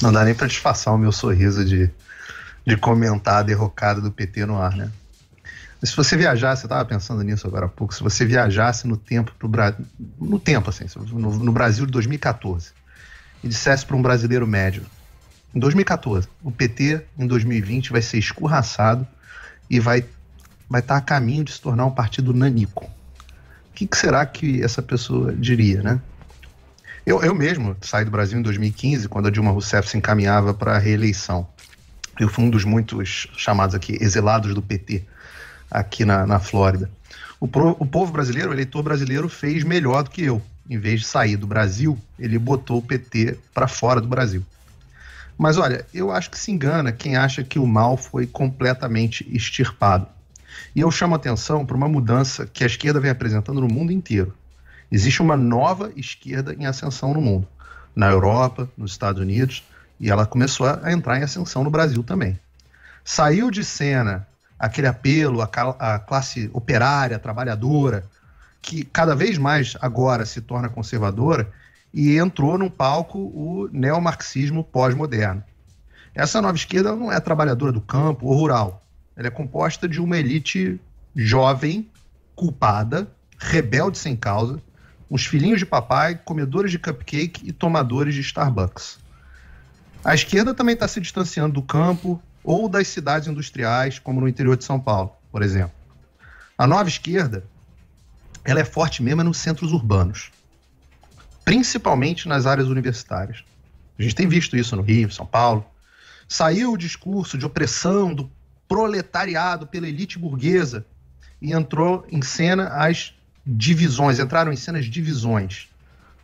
Não dá nem para disfarçar o meu sorriso de, de comentar a derrocada do PT no ar, né? se você viajasse, eu estava pensando nisso agora há pouco, se você viajasse no tempo pro Bra... no tempo assim, no, no Brasil de 2014 e dissesse para um brasileiro médio, em 2014, o PT em 2020 vai ser escorraçado e vai vai estar tá a caminho de se tornar um partido nanico. O que, que será que essa pessoa diria, né? Eu, eu mesmo saí do Brasil em 2015, quando a Dilma Rousseff se encaminhava para a reeleição. Eu fui um dos muitos chamados aqui exilados do PT, aqui na, na Flórida. O, pro, o povo brasileiro, o eleitor brasileiro, fez melhor do que eu. Em vez de sair do Brasil, ele botou o PT para fora do Brasil. Mas olha, eu acho que se engana quem acha que o mal foi completamente extirpado. E eu chamo atenção para uma mudança que a esquerda vem apresentando no mundo inteiro. Existe uma nova esquerda em ascensão no mundo, na Europa, nos Estados Unidos, e ela começou a entrar em ascensão no Brasil também. Saiu de cena aquele apelo à classe operária, trabalhadora, que cada vez mais agora se torna conservadora, e entrou no palco o neomarxismo pós-moderno. Essa nova esquerda não é trabalhadora do campo ou rural. Ela é composta de uma elite jovem, culpada, rebelde sem causa, uns filhinhos de papai, comedores de cupcake e tomadores de Starbucks. A esquerda também está se distanciando do campo ou das cidades industriais, como no interior de São Paulo, por exemplo. A nova esquerda, ela é forte mesmo é nos centros urbanos, principalmente nas áreas universitárias. A gente tem visto isso no Rio, São Paulo. Saiu o discurso de opressão do proletariado pela elite burguesa e entrou em cena as divisões, entraram em cenas divisões.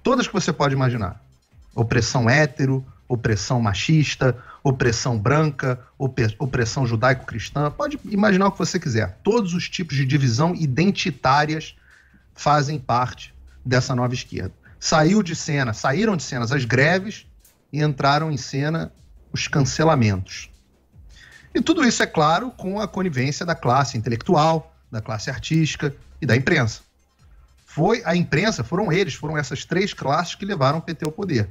Todas que você pode imaginar. Opressão hétero, opressão machista, opressão branca, opressão judaico-cristã, pode imaginar o que você quiser. Todos os tipos de divisão identitárias fazem parte dessa nova esquerda. Saiu de cena, saíram de cenas as greves e entraram em cena os cancelamentos. E tudo isso, é claro, com a conivência da classe intelectual, da classe artística e da imprensa foi a imprensa, foram eles, foram essas três classes que levaram o PT ao poder.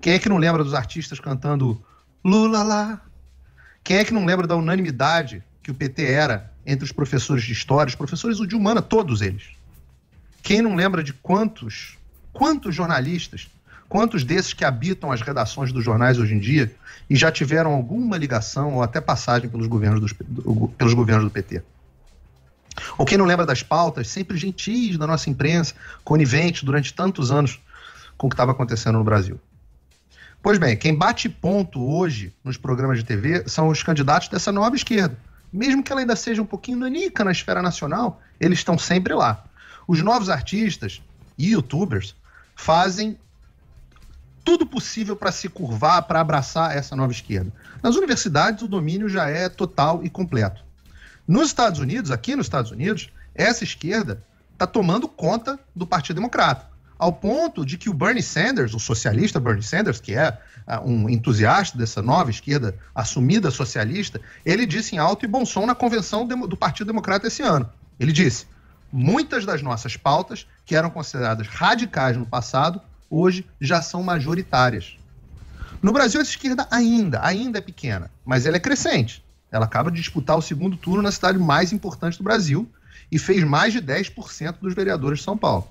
Quem é que não lembra dos artistas cantando Lula lá? Quem é que não lembra da unanimidade que o PT era entre os professores de história, os professores de humana, todos eles? Quem não lembra de quantos, quantos jornalistas, quantos desses que habitam as redações dos jornais hoje em dia e já tiveram alguma ligação ou até passagem pelos governos, dos, pelos governos do PT? Ou quem não lembra das pautas, sempre gentis da nossa imprensa, conivente durante tantos anos com o que estava acontecendo no Brasil. Pois bem, quem bate ponto hoje nos programas de TV são os candidatos dessa nova esquerda. Mesmo que ela ainda seja um pouquinho nanica na esfera nacional, eles estão sempre lá. Os novos artistas e youtubers fazem tudo possível para se curvar, para abraçar essa nova esquerda. Nas universidades, o domínio já é total e completo. Nos Estados Unidos, aqui nos Estados Unidos, essa esquerda está tomando conta do Partido Democrata, ao ponto de que o Bernie Sanders, o socialista Bernie Sanders, que é ah, um entusiasta dessa nova esquerda assumida socialista, ele disse em alto e bom som na convenção do Partido Democrata esse ano. Ele disse: muitas das nossas pautas, que eram consideradas radicais no passado, hoje já são majoritárias. No Brasil, essa esquerda ainda, ainda é pequena, mas ela é crescente. Ela acaba de disputar o segundo turno na cidade mais importante do Brasil e fez mais de 10% dos vereadores de São Paulo.